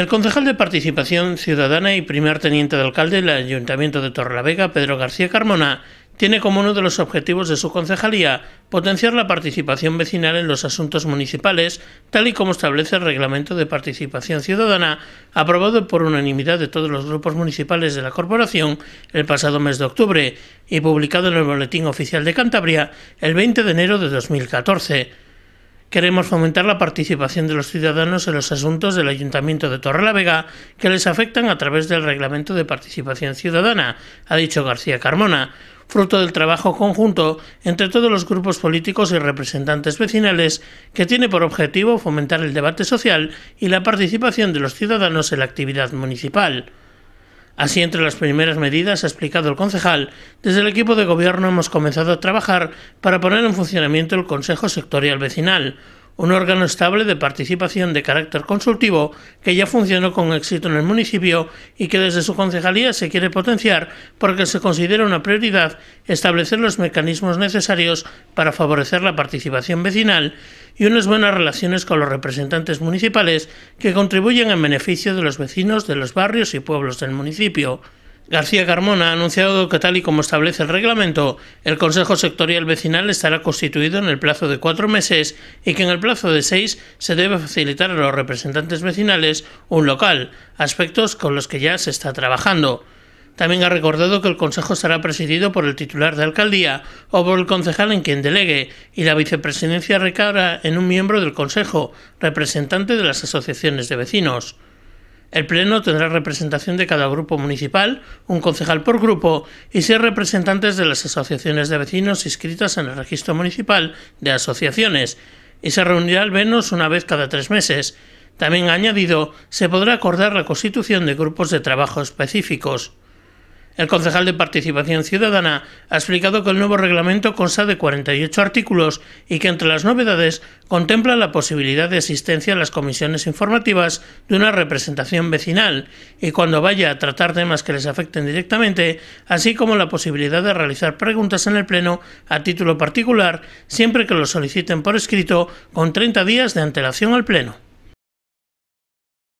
El concejal de Participación Ciudadana y primer teniente de alcalde del Ayuntamiento de Torrelavega, Pedro García Carmona, tiene como uno de los objetivos de su concejalía potenciar la participación vecinal en los asuntos municipales, tal y como establece el Reglamento de Participación Ciudadana, aprobado por unanimidad de todos los grupos municipales de la Corporación el pasado mes de octubre y publicado en el Boletín Oficial de Cantabria el 20 de enero de 2014. Queremos fomentar la participación de los ciudadanos en los asuntos del Ayuntamiento de Torrelavega que les afectan a través del Reglamento de Participación Ciudadana, ha dicho García Carmona, fruto del trabajo conjunto entre todos los grupos políticos y representantes vecinales que tiene por objetivo fomentar el debate social y la participación de los ciudadanos en la actividad municipal. Así, entre las primeras medidas, ha explicado el concejal, desde el equipo de gobierno hemos comenzado a trabajar para poner en funcionamiento el Consejo Sectorial Vecinal, un órgano estable de participación de carácter consultivo que ya funcionó con éxito en el municipio y que desde su concejalía se quiere potenciar porque se considera una prioridad establecer los mecanismos necesarios para favorecer la participación vecinal y unas buenas relaciones con los representantes municipales que contribuyen en beneficio de los vecinos de los barrios y pueblos del municipio. García Carmona ha anunciado que tal y como establece el reglamento, el Consejo Sectorial Vecinal estará constituido en el plazo de cuatro meses y que en el plazo de seis se debe facilitar a los representantes vecinales un local, aspectos con los que ya se está trabajando. También ha recordado que el Consejo será presidido por el titular de alcaldía o por el concejal en quien delegue, y la vicepresidencia recaerá en un miembro del Consejo, representante de las asociaciones de vecinos. El Pleno tendrá representación de cada grupo municipal, un concejal por grupo y seis representantes de las asociaciones de vecinos inscritas en el registro municipal de asociaciones, y se reunirá al menos una vez cada tres meses. También añadido, se podrá acordar la constitución de grupos de trabajo específicos. El concejal de Participación Ciudadana ha explicado que el nuevo reglamento consta de 48 artículos y que entre las novedades contempla la posibilidad de asistencia a las comisiones informativas de una representación vecinal y cuando vaya a tratar temas que les afecten directamente, así como la posibilidad de realizar preguntas en el Pleno a título particular siempre que lo soliciten por escrito con 30 días de antelación al Pleno.